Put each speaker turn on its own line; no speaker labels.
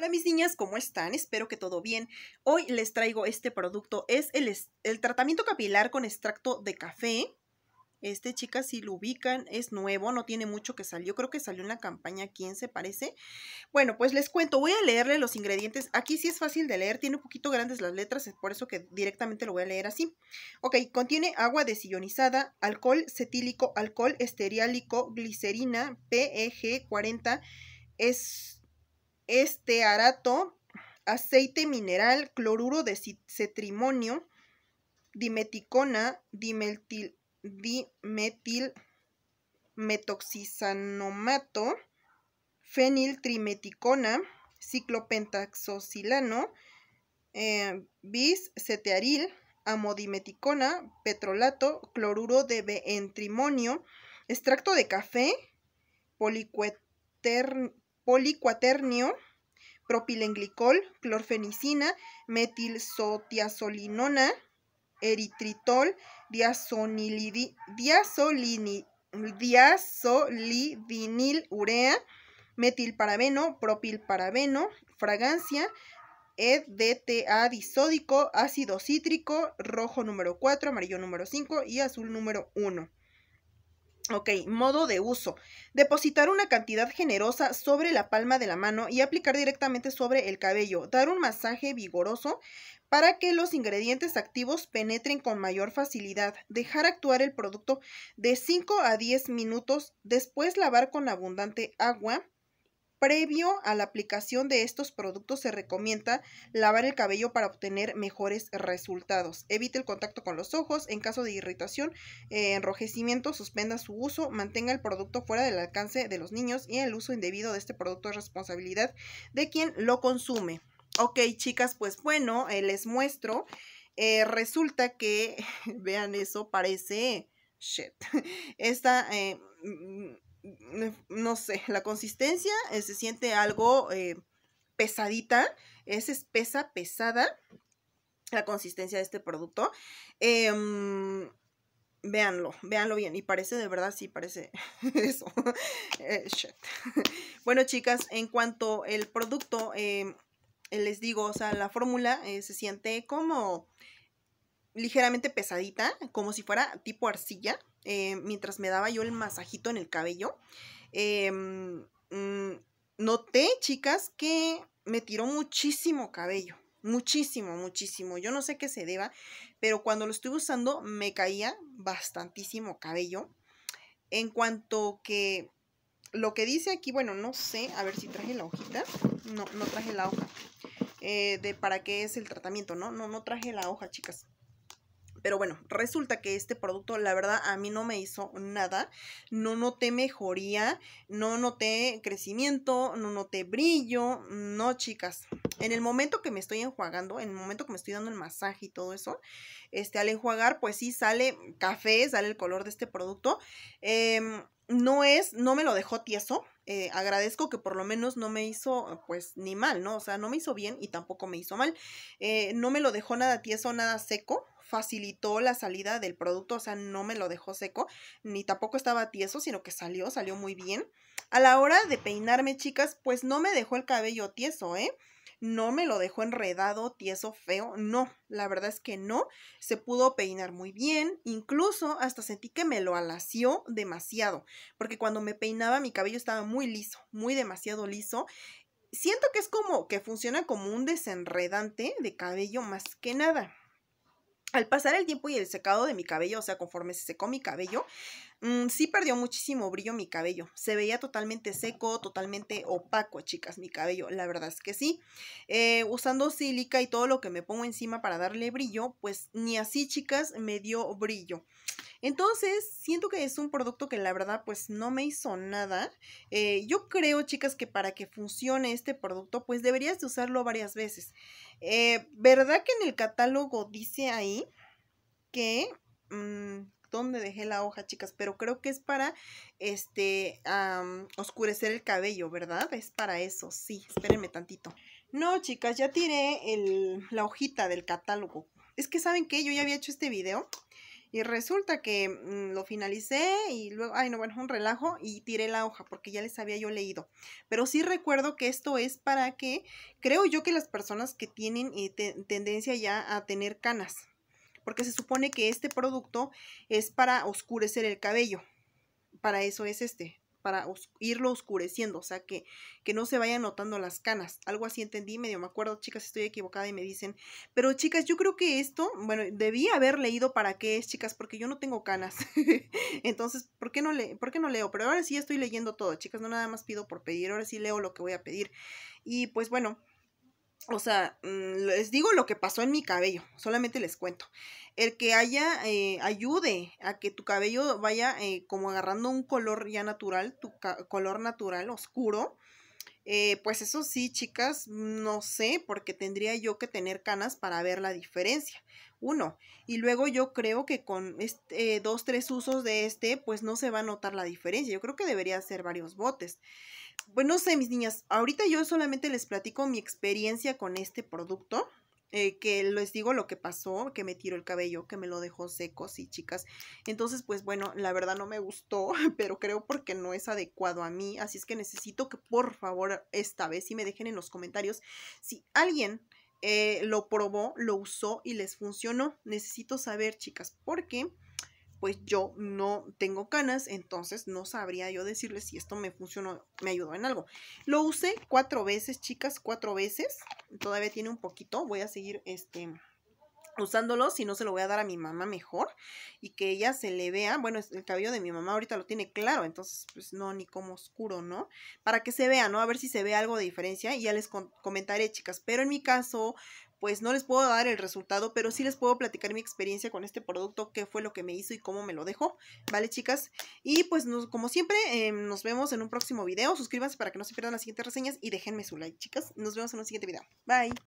Hola mis niñas, ¿cómo están? Espero que todo bien. Hoy les traigo este producto. Es el, tratamiento capilar con extracto de café. Este, chicas, si lo ubican, es nuevo, no tiene mucho que salió. Creo que salió en la campaña se parece. Bueno, pues les cuento, voy a leerle los ingredientes. Aquí sí es fácil de leer, tiene un poquito grandes las letras, es por eso que directamente lo voy a leer así. Ok, contiene agua desionizada, alcohol cetílico, alcohol esteriálico, glicerina, PEG 40, es este arato aceite mineral, cloruro de cetrimonio, dimeticona, dimetil, dimetil metoxisanomato, feniltrimeticona, ciclopentaxocilano, eh, bis cetearil, amodimeticona, petrolato, cloruro de bentrimonio, extracto de café, policueter, policuaternio, propilenglicol, clorfenicina, metilsotiazolinona, eritritol, urea, metilparabeno, propilparabeno, fragancia, EDTA disódico, ácido cítrico, rojo número 4, amarillo número 5 y azul número 1. Ok, modo de uso. Depositar una cantidad generosa sobre la palma de la mano y aplicar directamente sobre el cabello. Dar un masaje vigoroso para que los ingredientes activos penetren con mayor facilidad. Dejar actuar el producto de 5 a 10 minutos. Después lavar con abundante agua Previo a la aplicación de estos productos se recomienda lavar el cabello para obtener mejores resultados. Evite el contacto con los ojos. En caso de irritación, eh, enrojecimiento, suspenda su uso. Mantenga el producto fuera del alcance de los niños y el uso indebido de este producto es responsabilidad de quien lo consume. Ok, chicas, pues bueno, eh, les muestro. Eh, resulta que, vean eso, parece... Shit. Esta... Mm, no sé, la consistencia eh, se siente algo eh, pesadita, es espesa, pesada la consistencia de este producto. Veanlo, em, véanlo, véanlo bien. Y parece de verdad, sí, parece eso. Eh, bueno, chicas, en cuanto el producto, em, les digo, o sea, la fórmula se siente como ligeramente pesadita, como si fuera tipo arcilla. Eh, mientras me daba yo el masajito en el cabello, em, mm, noté, chicas, que me tiró muchísimo cabello. Muchísimo, muchísimo. Yo no sé qué se deba, pero cuando lo estuve usando me caía bastantísimo cabello. En cuanto que lo que dice aquí, bueno, no sé, a ver si traje la hojita. No, no traje la hoja. Eh, de para qué es el tratamiento, ¿no? No, no traje la hoja, chicas. Pero bueno, resulta que este producto, la verdad, a mí no me hizo nada. No noté mejoría, no noté crecimiento, no noté brillo. No, chicas. En el momento que me estoy enjuagando, en el momento que me estoy dando el masaje y todo eso, este, al enjuagar, pues sí sale café, sale el color de este producto. Em, no es, no me lo dejó tieso, eh, agradezco que por lo menos no me hizo pues ni mal, ¿no? O sea, no me hizo bien y tampoco me hizo mal. Eh, no me lo dejó nada tieso, nada seco, facilitó la salida del producto, o sea, no me lo dejó seco, ni tampoco estaba tieso, sino que salió, salió muy bien. A la hora de peinarme, chicas, pues no me dejó el cabello tieso, ¿eh? No me lo dejó enredado, tieso, feo, no, la verdad es que no. Se pudo peinar muy bien, incluso hasta sentí que me lo alació demasiado, porque cuando me peinaba mi cabello estaba muy liso, muy demasiado liso siento que es como que funciona como un desenredante de cabello más que nada al pasar el tiempo y el secado de mi cabello, o sea, conforme se secó mi cabello, mm, sí perdió muchísimo brillo mi cabello. Se veía totalmente seco, totalmente opaco, chicas, mi cabello. La verdad es que sí. Eh, usando sílica y todo lo que me pongo encima para darle brillo, pues ni así, chicas, me dio brillo. Entonces, siento que es un producto que la verdad pues no me hizo nada. Eh, yo creo, chicas, que para que funcione este producto pues deberías de usarlo varias veces. Eh, ¿Verdad que en el catálogo dice ahí que... Mm, dónde dejé la hoja, chicas, pero creo que es para este oscurecer el cabello, ¿verdad? Es para eso, sí, espérenme tantito. No, chicas, ya tiré la hojita del catálogo. Es que, ¿saben qué? Yo ya había hecho este video y resulta que mm, lo finalicé y luego, ay no, bueno, un relajo y tiré la hoja porque ya les había yo leído. Pero sí recuerdo que esto es para que, creo yo que las personas que tienen eh, tendencia ya a tener canas, porque se supone que este producto es para oscurecer el cabello. Para eso es este, para irlo oscureciendo, o sea, que, que no se vayan notando las canas. Algo así entendí, medio me acuerdo, chicas, estoy equivocada y me dicen, pero chicas, yo creo que esto, bueno, debí haber leído para qué es, chicas, porque yo no tengo canas. Entonces, ¿por qué, no le ¿por qué no leo? Pero ahora sí estoy leyendo todo, chicas, no nada más pido por pedir, ahora sí leo lo que voy a pedir. Y pues bueno, o sea, mm, les digo lo que pasó en mi cabello, solamente les cuento. El que haya, eh, ayude a que tu cabello vaya eh, como agarrando un color ya natural, tu color natural oscuro. Eh, pues eso sí, chicas, no sé, porque tendría yo que tener canas para ver la diferencia. Uno. Y luego yo creo que con este, dos, tres usos de este, pues no se va a notar la diferencia. Yo creo que debería hacer varios botes. Bueno, no sé, mis niñas, ahorita yo solamente les platico mi experiencia con este producto. Eh, que les digo lo que pasó, que me tiró el cabello, que me lo dejó seco, sí, chicas. Entonces, pues bueno, la verdad no me gustó, pero creo porque no es adecuado a mí. Así es que necesito que por favor esta vez si me dejen en los comentarios si alguien eh, lo probó, lo usó y les funcionó. Necesito saber, chicas, porque pues yo no tengo canas, entonces no sabría yo decirles si esto me funcionó, me ayudó en algo. Lo usé cuatro veces, chicas, cuatro veces. Todavía tiene un poquito, voy a seguir este usándolo, si no se lo voy a dar a mi mamá mejor y que ella se le vea, bueno, el cabello de mi mamá ahorita lo tiene claro, entonces pues no, ni como oscuro, ¿no? Para que se vea, ¿no? A ver si se ve algo de diferencia y ya les comentaré, chicas, pero en mi caso, pues no les puedo dar el resultado, pero sí les puedo platicar mi experiencia con este producto, qué fue lo que me hizo y cómo me lo dejó, ¿vale chicas? Y pues como siempre, em, nos vemos en un próximo video, suscríbanse para que no se pierdan las siguientes reseñas y déjenme su like, chicas. Nos vemos en un siguiente video. Bye.